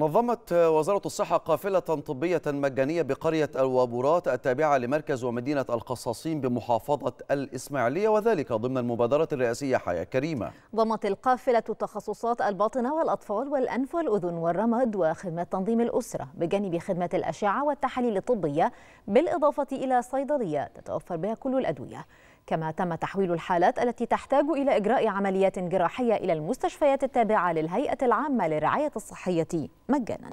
نظمت وزارة الصحة قافلة طبية مجانية بقرية الوابورات التابعة لمركز ومدينة القصاصين بمحافظة الإسماعيلية وذلك ضمن المبادرة الرئاسية حياة كريمة ضمت القافلة تخصصات الباطنة والأطفال والأنف والأذن والرمد وخدمة تنظيم الأسرة بجانب خدمة الأشعة والتحاليل الطبية بالإضافة إلى صيدلية تتوفر بها كل الأدوية كما تم تحويل الحالات التي تحتاج إلى إجراء عمليات جراحية إلى المستشفيات التابعة للهيئة العامة للرعاية الصحية مجاناً